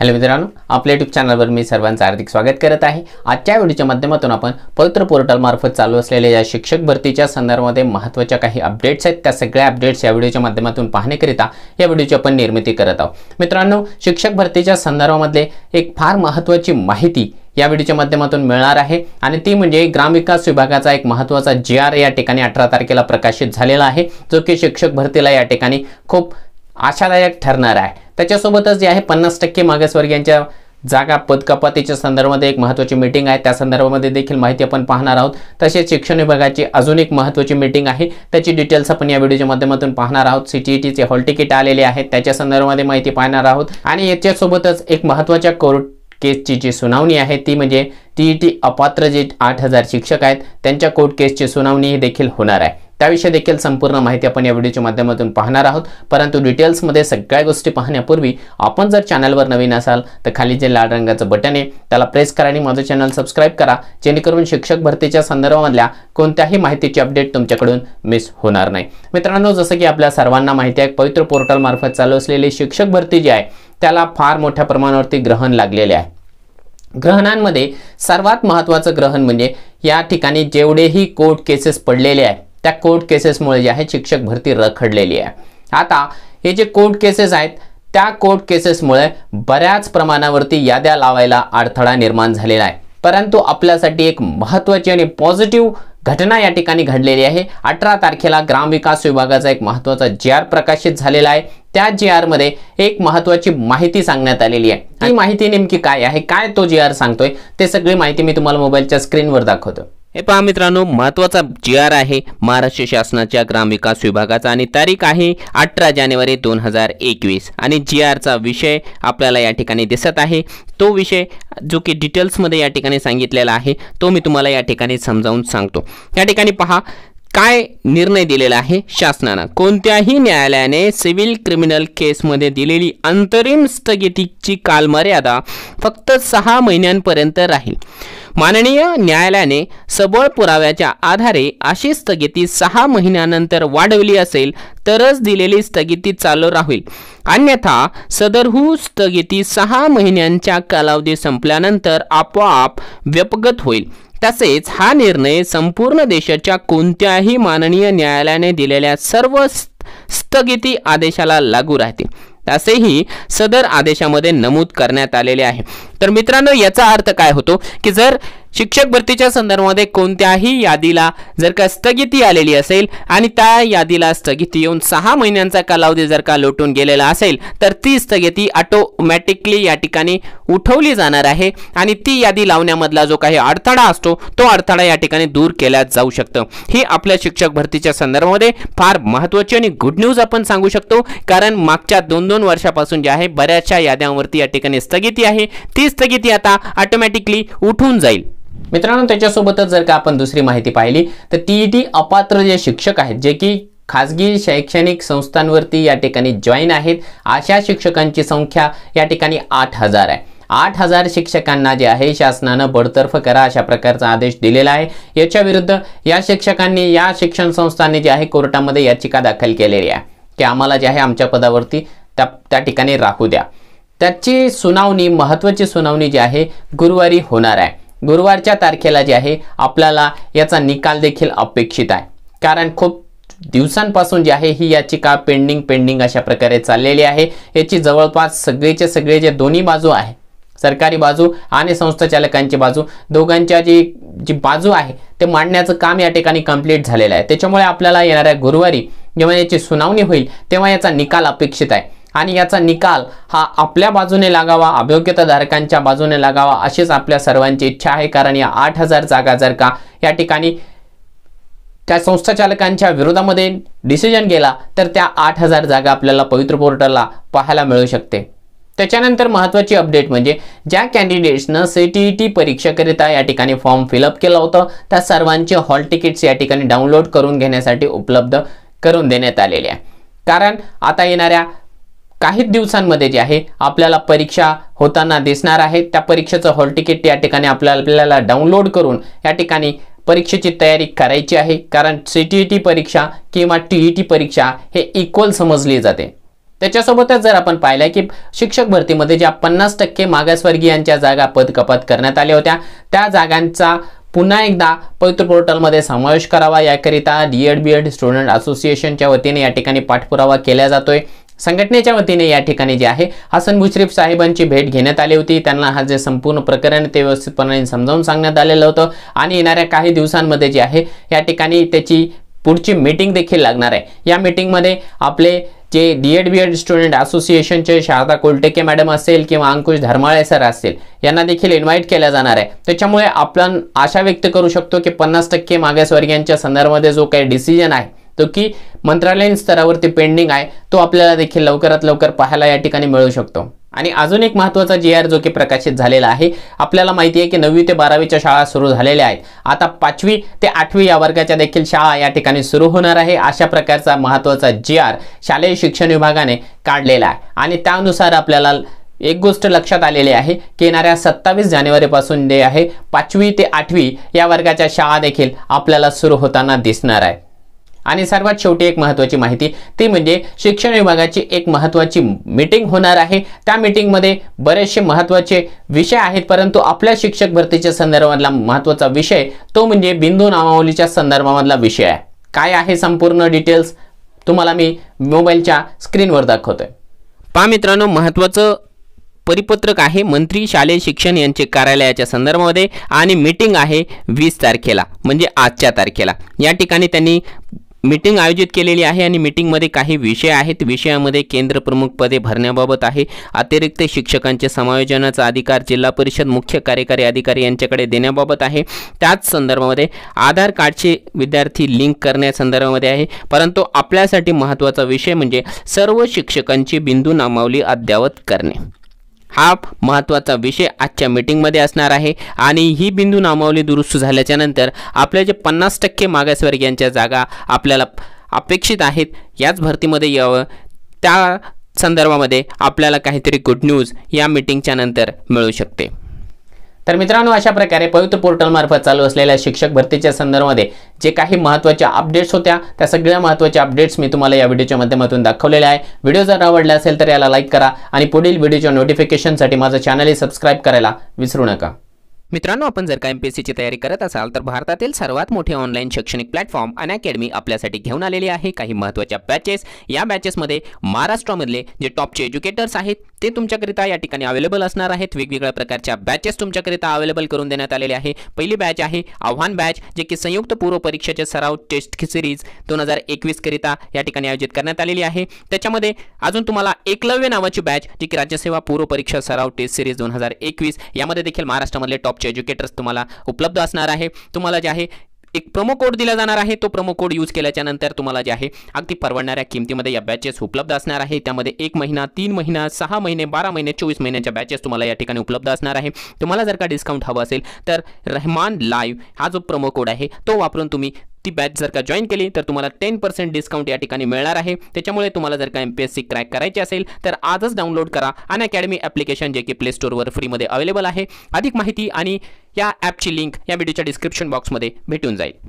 hello मित्रांनो आपल्या YouTube चॅनलवर मी सर्वांचं हार्दिक स्वागत करत आहे आजच्या व्हिडिओच्या माध्यमातून आपण पवित्र पोर्टलमार्फत चालू असलेल्या या शिक्षक भरतीच्या संदर्भामध्ये महत्त्वाच्या काही अपडेट्स आहेत त्या सगळ्या अपडेट्स या व्हिडिओच्या माध्यमातून पाहण्याकरिता या व्हिडिओची आपण निर्मिती करत आहोत मित्रांनो शिक्षक भरतीच्या संदर्भामध्ये एक फार महत्त्वाची माहिती या व्हिडिओच्या माध्यमातून मिळणार आहे आणि ती म्हणजे ग्रामविकास विभागाचा एक महत्त्वाचा जी आर या ठिकाणी अठरा तारखेला प्रकाशित झालेला आहे जो की शिक्षक भरतीला या ठिकाणी खूप आशादायक ठरणार आहे त्याच्यासोबतच जे आहे पन्नास टक्के मागासवर्गीयांच्या जागा पदकपातीच्या संदर्भामध्ये एक महत्त्वाची मीटिंग आहे त्या संदर्भामध्ये देखील माहिती आपण पाहणार आहोत तसेच शिक्षण विभागाची अजून एक महत्त्वाची मीटिंग आहे त्याची डिटेल्स आपण या व्हिडिओच्या माध्यमातून पाहणार आहोत सीटीईटीचे हॉल तिकीट आलेले आहेत त्याच्या संदर्भामध्ये माहिती पाहणार आहोत आणि याच्यासोबतच एक महत्वाच्या कोर्ट केसची जी सुनावणी आहे ती म्हणजे टीईटी e अपात्र जे आठ हजार शिक्षक आहेत त्यांच्या कोर्ट केसची सुनावणी देखील होणार आहे त्याविषयी देखील संपूर्ण माहिती आपण या व्हिडिओच्या माध्यमातून पाहणार आहोत परंतु डिटेल्समध्ये सगळ्या गोष्टी पाहण्यापूर्वी आपण जर चॅनलवर नवीन असाल तर खाली जे लाल रंगाचं बटन आहे त्याला प्रेस करा आणि माझं चॅनल सबस्क्राईब करा जेणेकरून शिक्षक भरतीच्या संदर्भामधल्या कोणत्याही माहितीची अपडेट तुमच्याकडून मिस होणार नाही मित्रांनो जसं की आपल्या सर्वांना माहिती आहे पवित्र पोर्टलमार्फत चालू असलेली शिक्षक भरती जी आहे त्याला फार मोठ्या प्रमाणावरती ग्रहण लागलेले आहे ग्रहणांमध्ये सर्वात महत्त्वाचं ग्रहण म्हणजे या ठिकाणी जेवढेही कोर्ट केसेस पडलेले आहे त्या कोर्ट केसेसमुळे जे आहे शिक्षक भरती रखडलेली आहे आता हे जे कोर्ट केसेस आहेत त्या कोर्ट केसेसमुळे बऱ्याच प्रमाणावरती याद्या लावायला अडथळा निर्माण झालेला आहे परंतु आपल्यासाठी एक महत्त्वाची आणि पॉझिटिव्ह घटना या ठिकाणी घडलेली आहे अठरा तारखेला ग्रामविकास विभागाचा एक महत्त्वाचा जे आर प्रकाशित झालेला आहे त्या जी आरमध्ये एक महत्त्वाची माहिती सांगण्यात आलेली आहे ती माहिती नेमकी काय आहे काय तो जी आर सांगतोय ते सगळी माहिती मी तुम्हाला मोबाईलच्या स्क्रीनवर दाखवतो हे पहा मित्रांनो महत्त्वाचा जी आर आहे महाराष्ट्र शासनाच्या ग्रामविकास विभागाचा आणि तारीख आहे अठरा जानेवारी दोन हजार एकवीस आणि जी आरचा विषय आपल्याला या ठिकाणी दिसत आहे तो विषय जो की डिटेल्समध्ये या ठिकाणी सांगितलेला आहे तो मी तुम्हाला या ठिकाणी समजावून सांगतो या ठिकाणी पहा काय निर्णय दिलेला आहे शासनानं कोणत्याही न्यायालयाने सिव्हिल क्रिमिनल केसमध्ये दिलेली अंतरिम स्थगितीची कालमर्यादा फक्त सहा महिन्यांपर्यंत राहील माननीय न्यायालयाने सबळ पुराव्याच्या आधारे अशी स्थगिती सहा महिन्यानंतर वाढवली असेल तरच दिलेली स्थगिती चालू राहील अन्यथा सदरहू स्थगिती सहा महिन्यांच्या कालावधी संपल्यानंतर आपोआप व्यपगत होईल तसेच हा निर्णय संपूर्ण देशाच्या कोणत्याही माननीय न्यायालयाने दिलेल्या सर्व स्थगिती आदेशाला लागू राहते असेही सदर आदेशामध्ये नमूद करण्यात आलेले आहे तर मित्रांनो याचा अर्थ काय होतो की जर शिक्षक भरतीच्या संदर्भामध्ये कोणत्याही यादीला जर का स्थगिती आलेली असेल आणि त्या यादीला स्थगिती येऊन सहा महिन्यांचा कालावधी जर का लोटून गेलेला असेल तर ती स्थगिती ऑटोमॅटिकली या ठिकाणी उठवली जाणार आहे आणि ती यादी लावण्यामधला जो काही अडथळा असतो तो अडथळा या ठिकाणी दूर केला जाऊ शकतो ही आपल्या शिक्षक भरतीच्या संदर्भामध्ये फार महत्त्वाची आणि गुड न्यूज आपण सांगू शकतो कारण मागच्या दोन दोन वर्षापासून जे आहे बऱ्याचशा याद्यांवरती या ठिकाणी स्थगिती आहे ती स्थगिती आता ऑटोमॅटिकली उठून जाईल मित्रांनो त्याच्यासोबतच जर का आपण दुसरी माहिती पाहिली तर टीईटी अपात्र जे शिक्षक आहेत जे की खाजगी शैक्षणिक संस्थांवरती या ठिकाणी जॉईन आहेत अशा शिक्षकांची संख्या या ठिकाणी आठ हजार आहे आठ हजार शिक्षकांना जे आहे शासनानं बडतर्फ करा अशा प्रकारचा आदेश दिलेला आहे याच्या विरुद्ध या शिक्षकांनी या शिक्षण संस्थांनी जे आहे कोर्टामध्ये याचिका दाखल केलेली आहे की आम्हाला जे आहे आमच्या पदावरती त्या त्या ठिकाणी राहू द्या त्याची सुनावणी महत्वाची सुनावणी जी आहे गुरुवारी होणार आहे गुरुवारच्या तारखेला जे आहे आपल्याला याचा निकाल देखील अपेक्षित आहे कारण खूप दिवसांपासून जी आहे ही याचिका पेंडिंग पेंडिंग अशा प्रकारे चाललेली आहे याची जवळपास सगळेचे सगळे जे दोन्ही बाजू आहे सरकारी बाजू आणि संस्थाचालकांची बाजू दोघांच्या जी जी बाजू आहे ते मांडण्याचं काम या ठिकाणी कंप्लीट झालेलं आहे त्याच्यामुळे आपल्याला येणाऱ्या गुरुवारी जेव्हा याची सुनावणी होईल तेव्हा याचा निकाल अपेक्षित आहे आणि याचा निकाल हा आपल्या बाजूने लागावा अभियोग्यताधारकांच्या बाजूने लागावा अशीच आपल्या सर्वांची इच्छा आहे कारण या आठ हजार जागा जर का या ठिकाणी त्या संस्थाचालकांच्या विरोधामध्ये डिसिजन गेला तर त्या आठ हजार जागा आपल्याला पवित्र पोर्टलला पाहायला मिळू शकते त्याच्यानंतर महत्त्वाची अपडेट म्हणजे ज्या कॅन्डिडेट्सनं सी टी ई टी परीक्षेकरिता या ठिकाणी फॉर्म फिलअप केला होता त्या सर्वांचे हॉल तिकीट्स या ठिकाणी डाउनलोड करून घेण्यासाठी उपलब्ध करून देण्यात आलेले आहे कारण आता येणाऱ्या काही दिवसांमध्ये जे आहे आपल्याला परीक्षा होताना दिसणार आहे त्या परीक्षेचं हॉल तिकीट या ठिकाणी आपल्याला आपल्याला डाउनलोड करून या ठिकाणी परीक्षेची तयारी करायची आहे कारण सी टी ई टी परीक्षा किंवा टी ई टी परीक्षा हे इक्वल समजली जाते त्याच्यासोबतच जर आपण पाहिलं की शिक्षक भरतीमध्ये ज्या पन्नास टक्के मागासवर्गीयांच्या जागा पदकपात करण्यात आल्या होत्या त्या जागांचा पुन्हा एकदा पवित्र पोर्टलमध्ये समावेश करावा याकरिता D Ed B Ed student असोसिएशनच्या वतीने या ठिकाणी पाठपुरावा केला जातोय संघटनेच्या वतीने या ठिकाणी जे आहे हसन मुश्रीफ साहेबांची भेट घेण्यात आली होती त्यांना हा जे संपूर्ण प्रकरण ते व्यवस्थितपणाने समजावून सांगण्यात आलेलं होतं आणि येणाऱ्या काही दिवसांमध्ये जे आहे या ठिकाणी त्याची पुढची मीटिंग देखील लागणार आहे या मीटिंगमध्ये आपले जे D Ed B Ed student असोसिएशनचे शारदा कोलटेके मॅडम असेल किंवा अंकुश धर्माळे सर असतील यांना देखील इन्व्हाइट केल्या जाणार आहे त्याच्यामुळे आपण आशा व्यक्त करू शकतो की पन्नास टक्के मागासवर्गीयांच्या संदर्भामध्ये जो काही डिसिजन आहे जो की मंत्रालयीन स्तरावरती पेंडिंग आहे तो आपल्याला देखील लवकरात लवकर पाहायला या ठिकाणी मिळू शकतो आणि अजून एक महत्त्वाचा जी आर जो की प्रकाशित झालेला आहे आपल्याला माहिती आहे की नववी ते बारावीच्या शाळा सुरू झालेल्या आहेत आता पाचवी ते आठवी या वर्गाच्या देखील शाळा या ठिकाणी सुरू होणार आहे अशा प्रकारचा महत्त्वाचा जी आर शालेय शिक्षण विभागाने काढलेला आहे आणि त्यानुसार आपल्याला एक गोष्ट लक्षात आलेली आहे की येणाऱ्या सत्तावीस जानेवारीपासून जे आहे पाचवी ते आठवी या वर्गाच्या शाळा देखील आपल्याला सुरू होताना दिसणार आहे आणि सर्वात शेवटी एक महत्त्वाची माहिती ती म्हणजे शिक्षण विभागाची एक महत्त्वाची मीटिंग होणार आहे त्या मीटिंगमध्ये बरेचसे महत्त्वाचे विषय आहेत परंतु आपल्या शिक्षक भरतीच्या संदर्भातला महत्त्वाचा विषय तो म्हणजे बिंदू नामावलीच्या संदर्भामधला विषय आहे काय आहे संपूर्ण डिटेल्स तुम्हाला मी मोबाईलच्या स्क्रीनवर दाखवतोय पहा मित्रांनो महत्त्वाचं परिपत्रक आहे मंत्री शालेय शिक्षण यांचे कार्यालयाच्या संदर्भामध्ये आणि मीटिंग आहे वीस तारखेला म्हणजे आजच्या तारखेला या ठिकाणी त्यांनी मीटिंग आयोजित केलेली आहे आणि मीटिंगमध्ये काही विषय आहेत विषयामध्ये केंद्र प्रमुख पदे भरण्याबाबत आहे अतिरिक्त शिक्षकांचे समायोजनाचा अधिकार जिल्हा परिषद मुख्य कार्यकारी अधिकारी यांच्याकडे देण्याबाबत आहे त्याच संदर्भामध्ये आधार कार्डचे विद्यार्थी लिंक करण्यासंदर्भामध्ये आहे परंतु आपल्यासाठी महत्त्वाचा विषय म्हणजे सर्व शिक्षकांची बिंदू नामावली अद्यावत करणे हा महत्त्वाचा विषय आजच्या मीटिंगमध्ये असणार आहे आणि ही बिंदू नामावली दुरुस्त झाल्याच्यानंतर आपल्या जे पन्नास टक्के मागासवर्गीयांच्या जागा आपल्याला अपेक्षित आहेत याच भरतीमध्ये यावं त्या संदर्भामध्ये आपल्याला काहीतरी गुड न्यूज या मीटिंगच्या नंतर मिळू शकते तर मित्रांनो अशा प्रकारे पवित्र पोर्टलमार्फत चालू असलेल्या शिक्षक भरतीच्या संदर्भामध्ये जे काही महत्त्वाच्या अपडेट्स होत्या त्या सगळ्या महत्त्वाच्या अपडेट्स मी तुम्हाला या व्हिडिओच्या माध्यमातून दाखवलेले आहे व्हिडिओ जर आवडला असेल तर याला लाईक करा आणि पुढील व्हिडिओच्या नोटिफिकेशनसाठी माझं चॅनलही सबस्क्राईब करायला विसरू नका मित्रांनो आपण जर का एम पी एस सीची तयारी करत असाल तर भारतातील सर्वात मोठे ऑनलाईन शैक्षणिक प्लॅटफॉर्म अन अकॅडमी आपल्यासाठी घेऊन आलेली आहे काही महत्त्वाच्या बॅचेस या बॅचेसमध्ये महाराष्ट्रामधले जे टॉपचे एज्युकेटर्स आहेत ते तुमच्याकरिता या ठिकाणी अवेलेबल असणार आहेत वेगवेगळ्या प्रकारच्या बॅचेस तुमच्याकरिता अवेलेबल करून देण्यात आलेले आहे पहिली बॅच आहे आव्हान बॅच जे की संयुक्त पूर्व परीक्षेचे सराव टेस्ट सिरीज दोन हजार एकवीसकरिता या ठिकाणी आयोजित करण्यात आलेली आहे त्याच्यामध्ये अजून तुम्हाला एकलव्य नावाची बॅच जी की राज्यसेवा पूर्व परीक्षा सराव टेस्ट सिरीज दोन हजार एकवीस यामध्ये देखील महाराष्ट्रामधले टॉप टॉपचे एज्युकेटर्स तुम्हाला उपलब्ध असणार आहे तुम्हाला जे आहे एक प्रोमो कोड दिला जाणार आहे तो प्रोमो कोड यूज केल्याच्या नंतर तुम्हाला जे आहे अगदी परवडणाऱ्या किमतीमध्ये या बॅचेस उपलब्ध असणार आहे त्यामध्ये एक महिना तीन महिना सहा महिने बारा महिने चोवीस महिन्याच्या बॅचेस तुम्हाला या ठिकाणी उपलब्ध असणार आहे तुम्हाला जर का डिस्काउंट हवं असेल तर रहमान लाईव्ह हा जो प्रोमो कोड आहे तो वापरून तुम्ही ती बॅच जर का जॉईन केली तर तुम्हाला टेन पर्सेंट डिस्काउंट या ठिकाणी मिळणार आहे त्याच्यामुळे तुम्हाला जर का M P S C crack करायची असेल तर आजच डाउनलोड करा अन अकॅडमी ॲप्लिकेशन जे की प्ले स्टोरवर फ्रीमध्ये अवेलेबल आहे अधिक माहिती आणि या ॲपची लिंक या व्हिडिओच्या डिस्क्रिप्शन बॉक्समध्ये भेटून जाईल